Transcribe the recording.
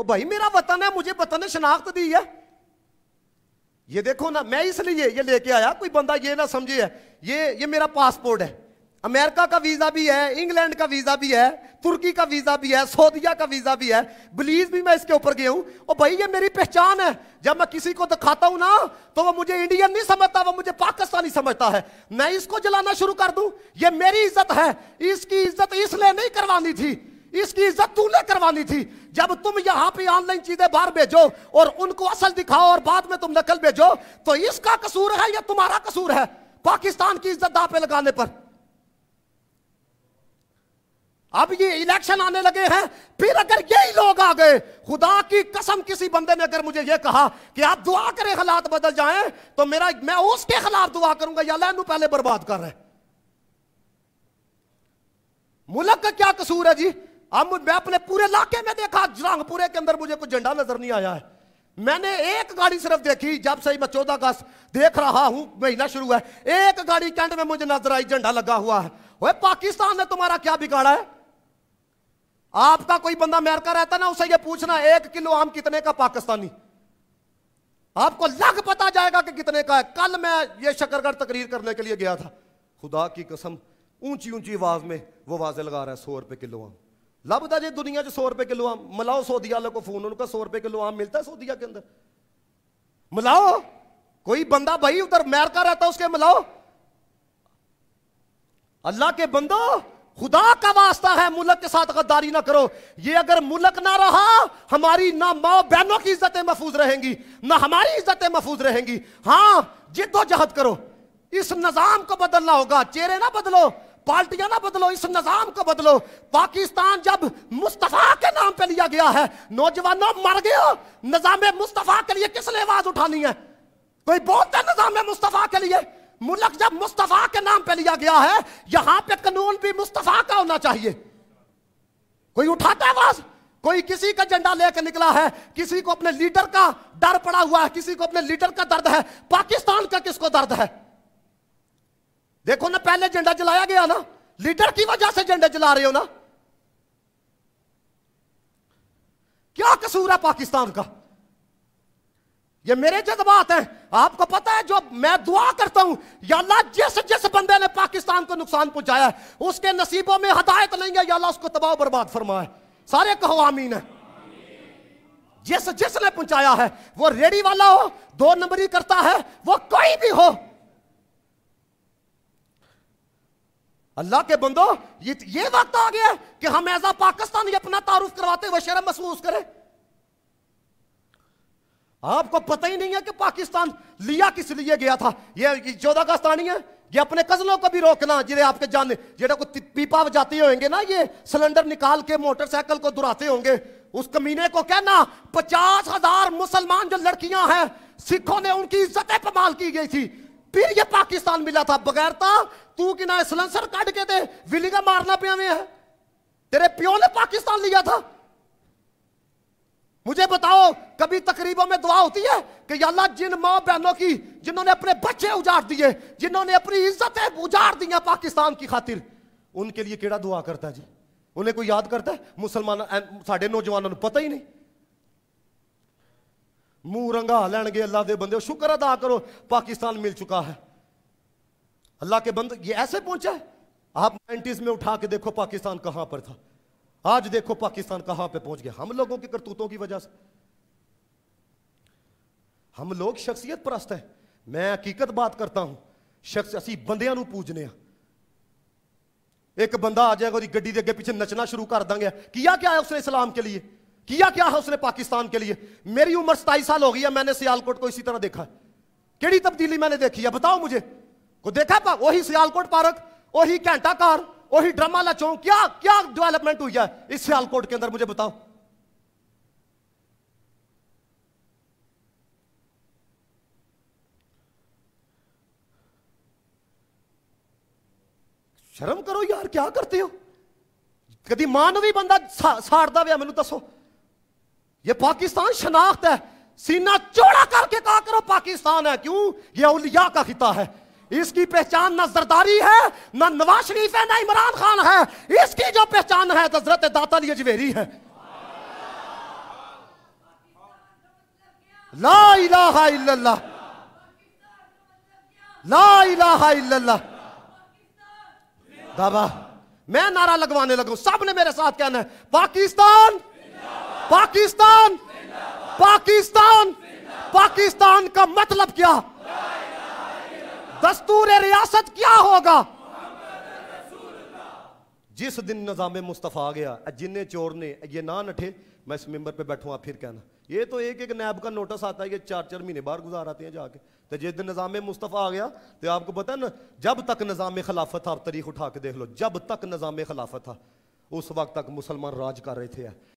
ओ भाई मेरा वतन है मुझे वतन ने शनाख्त दी है ये देखो ना मैं इसलिए ये लेके आया कोई बंदा ये ना समझे है ये ये मेरा पासपोर्ट है अमेरिका का वीज़ा भी है इंग्लैंड का वीज़ा भी है तुर्की का वीज़ा भी है सऊदीया का वीज़ा भी है बलीज भी मैं इसके ऊपर गया हूं और भाई ये मेरी पहचान है जब मैं किसी को दिखाता हूं ना तो वो मुझे इंडियन नहीं समझता वो मुझे पाकिस्तानी समझता है मैं इसको जलाना शुरू कर दू ये मेरी इज्जत है इसकी इज्जत इसलिए नहीं करवानी थी इसकी इज्जत तूने करवानी थी जब तुम यहां पे ऑनलाइन चीजें बाहर भेजो और उनको असल दिखाओ और बाद में तुम नकल भेजो तो इसका कसूर है या तुम्हारा कसूर है पाकिस्तान की इज्जत दा पे लगाने पर अब ये इलेक्शन आने लगे हैं फिर अगर यही लोग आ गए खुदा की कसम किसी बंदे ने अगर मुझे ये कहा कि आप दुआ करें हालात बदल जाएं तो मेरा मैं उसके खिलाफ दुआ करूंगा या लैनू पहले बर्बाद कर रहे मुल्क का क्या कसूर है जी अब मैं अपने पूरे इलाके में देखा जरांगपुरे के अंदर मुझे कोई झंडा नजर नहीं आया है मैंने एक गाड़ी सिर्फ देखी जब सही मैं चौदह अगस्त देख रहा हूं महीना शुरू है एक गाड़ी कैंट में मुझे नजर आई झंडा लगा हुआ है वह पाकिस्तान ने तुम्हारा क्या बिगाड़ा है आपका कोई बंदा अमेरिका रहता ना उसे ये पूछना एक किलो आम कितने का पाकिस्तानी आपको लग पता जाएगा कि कितने का है कल मैं ये शकरगढ़ तकरीर करने के लिए गया था खुदा की कसम ऊंची ऊंची आवाज में वो वाजे लगा रहा है सौ रुपए किलो आम लभदा जे दुनिया च सौ रुपए किलो आम मिलाओ सऊदी वाले को फोन उनका सौ रुपए किलो आम मिलता है सोदिया के अंदर मिलाओ कोई बंदा भाई उधर अमेरिका रहता उसके मिलाओ अल्लाह के बंदो खुदा का वास्ता है मुल्क के साथ गद्दारी ना करो ये अगर मुल्क ना रहा हमारी ना माओ बहनों की इज्जतें महफूज रहेंगी ना हमारी इज्जतें महफूज रहेंगी हाँ जिद्दोजहद करो इस निज़ाम को बदलना होगा चेहरे ना बदलो पार्टियां ना बदलो इस निजाम को बदलो पाकिस्तान जब मुस्तफा के नाम पे लिया गया है नौजवानों मर गए निजाम मुस्तफा के लिए किसने आवाज उठानी है कोई बोलता निजाम मुस्तफा के लिए मुल्क जब मुस्तफा के नाम पे लिया गया है यहां पे कानून भी मुस्तफा का होना चाहिए कोई उठाता है आवाज कोई किसी का झंडा लेकर निकला है किसी को अपने लीडर का डर पड़ा हुआ है किसी को अपने लीडर का दर्द है पाकिस्तान का किसको दर्द है देखो ना पहले झंडा जलाया गया ना लीडर की वजह से झंडे जला रहे हो ना क्या कसूर है पाकिस्तान का ये मेरे जज्बात हैं आपको पता है जो मैं दुआ करता हूं या जिस जिस बंदे ने पाकिस्तान को नुकसान पहुंचाया है उसके नसीबों में हदायत नहीं है या उसको तबाह बर्बाद फरमाए सारे कहो आमीन है जिस जिसने पहुंचाया है वो रेडी वाला हो दो नंबरी करता है वो कोई भी हो अल्लाह के बंदो ये ये वक्त आ गया कि हम ऐसा पाकिस्तान अपना तारुफ करवाते हुए शर्म महसूस करें आपको पता ही नहीं है कि पाकिस्तान लिया किस लिए गया था ये चौदह अगस्तानी है ये अपने कजनों को भी रोकना जिन्हें आपके जाने जो को पीपा बजाते होंगे ना ये सिलेंडर निकाल के मोटरसाइकिल को दुराते होंगे उस कमीने को कहना पचास हजार मुसलमान जो लड़कियां हैं सिखों ने उनकी इज्जतें पमाल की गई थी फिर ये पाकिस्तान मिला था बगैर था तू कि ना सिलेंसर कट के दे विली का मारना पिया में है तेरे प्यो ने पाकिस्तान लिया था मुझे बताओ कभी तकरीबों में दुआ होती है कि अल्लाह जिन माओ बहनों की जिन्होंने अपने बच्चे उजाड़ दिए जिन्होंने अपनी इज्जतें उजाड़ दी पाकिस्तान की खातिर उनके लिए केड़ा दुआ करता है जी उन्हें कोई याद करता है मुसलमान साढ़े नौजवानों को पता ही नहीं मुंह रंगा लैनगे अल्लाह के बंदे शुक्र अदा करो पाकिस्तान मिल चुका है अल्लाह के बंद ये ऐसे पहुंचा है आप नाइन्टीज में उठा के देखो पाकिस्तान कहां पर था आज देखो पाकिस्तान कहां पे पहुंच गया हम लोगों की करतूतों की वजह से हम लोग शख्सियत परस्त है मैं हकीकत बात करता हूं शख्स असी बंद पूजने एक बंदा आ जाएगा गड्डी के अगे पीछे नचना शुरू कर देंगे किया क्या है उसने इस्लाम के लिए किया क्या है उसने पाकिस्तान के लिए मेरी उम्र सताई साल हो गई है मैंने सियालकोट को इसी तरह देखा है केड़ी तब्दीली मैंने देखी है बताओ मुझे को देखा पा वही सियालकोट पार्क वही घंटा कार वही ड्रामाला चौक क्या क्या डेवलपमेंट हुई है इस सियालकोट के अंदर मुझे बताओ शर्म करो यार क्या करते हो ਕਦੀ मानवी बंदा साड़ता ਵੇ मैं दसो ये पाकिस्तान शनाख्त है सीना चौड़ा करके कहा करो पाकिस्तान है क्यों ये उलिया का खिता है इसकी पहचान ना जरदारी है ना नवाज शरीफ है ना इमरान खान है इसकी जो पहचान है हजरत दाता जवेरी है ला इलाहा इल्लल्लाह ला इलाहा इल्लल्लाह मैं नारा लगवाने लगू सब ने मेरे साथ कहना है पाकिस्तान पाकिस्तान पाकिस्तान पाकिस्तान का मतलब क्या दस्तूर रियासत क्या होगा जिस दिन निज़ाम मुस्तफ़ा आ गया जिन्हें चोर ने ये ना नठे मैं इस मेंबर पे बैठूँ आप फिर कहना ये तो एक एक नैब का नोटिस आता है ये चार चार महीने बाहर गुजार आते हैं जाके तो जिस दिन निज़ाम मुस्तफ़ा आ गया तो आपको पता है ना जब तक निज़ाम खिलाफत था आप तारीख उठा के देख लो जब तक निज़ाम खिलाफत था उस वक्त तक मुसलमान राज कर रहे थे